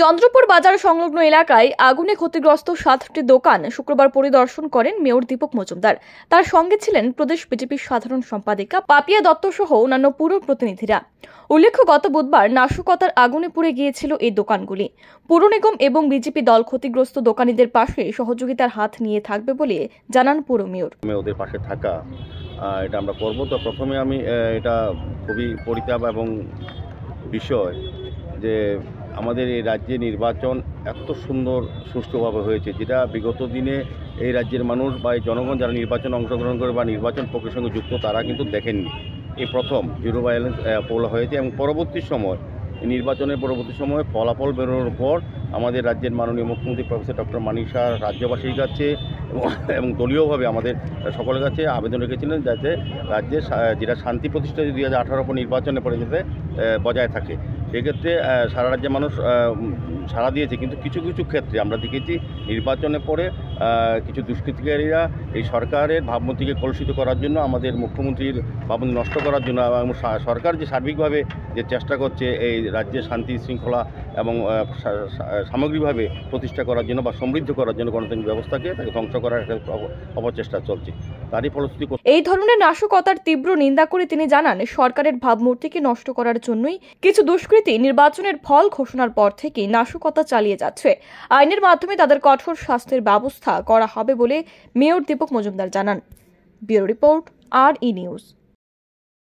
চন্দ্রপুর বাজার সংলগ্ন এলাকায় আগুনে ক্ষতিগ্রস্ত সাতটি দোকান শুক্রবার পরিদর্শন করেন মেয়র দীপক মজুমদার তার সঙ্গে ছিলেন প্রদেশ বিজেপির সাধারণ সম্পাদিকা পাপিয়া দত্ত সহ অন্যান্য পুর প্রতিনিধিরা উল্লেখ্য গত বুধবার নাশকতার আগুনে পুড়ে গিয়েছিল এই দোকানগুলি পুর নিগম এবং বিজেপি দল ক্ষতিগ্রস্ত দোকানীদের পাশে সহযোগিতার হাত নিয়ে থাকবে বলে জানান পুর মেয়র ওদের পাশে থাকা এটা আমরা করব তো প্রথমে আমি এটা খুবই পরিতাপ এবং বিষয় যে আমাদের এই রাজ্যে নির্বাচন এত সুন্দর সুষ্ঠুভাবে হয়েছে যেটা বিগত দিনে এই রাজ্যের মানুষ বা এই জনগণ যারা নির্বাচন অংশগ্রহণ করে বা নির্বাচন প্রক্রিয়ার সঙ্গে যুক্ত তারা কিন্তু দেখেননি এই প্রথম জিরো ভায়োলেন্স পোল হয়েছে এবং পরবর্তী সময় নির্বাচনের পরবর্তী সময়ে ফলাফল বেরোনোর পর আমাদের রাজ্যের মাননীয় মুখ্যমন্ত্রী প্রফেসর ডক্টর মানিক শাহ রাজ্যবাসীর কাছে এবং দলীয়ভাবে আমাদের সকলের কাছে আবেদন রেখেছিলেন যাতে রাজ্যে যেটা শান্তি প্রতিষ্ঠা দুই হাজার আঠারো নির্বাচনে পরে যাতে বজায় থাকে সেক্ষেত্রে সারা রাজ্যে মানুষ সাড়া দিয়েছে কিন্তু কিছু কিছু ক্ষেত্রে আমরা দেখেছি নির্বাচনে পরে কিছু দুষ্কৃতিকারীরা এই সরকারের ভাবমূর্তিকে কলুষিত করার জন্য আমাদের মুখ্যমন্ত্রীর ভাবমূর্তি নষ্ট করার জন্য এবং সরকার যে সার্বিকভাবে যে চেষ্টা করছে এই রাজ্যের শান্তি শৃঙ্খলা এবং সামগ্রিকভাবে প্রতিষ্ঠা করার জন্য বা সমৃদ্ধ করার জন্য গণতান্ত্রিক ব্যবস্থাকে তাকে ধ্বংস করার অপচেষ্টা চলছে তারই ফলশ্রুতি এই ধরনের নাশকতার তীব্র নিন্দা করে তিনি জানান সরকারের ভাবমূর্তিকে নষ্ট করার জন্যই কিছু দুষ্কৃতী নির্বাচনের ফল ঘোষণার পর থেকেই নাশকতা চালিয়ে যাচ্ছে আইনের মাধ্যমে তাদের কঠোর স্বাস্থ্যের ব্যবস্থা ব্যবস্থা করা হবে বলে মেয়র দীপক মজুমদার জানান bureau report R E news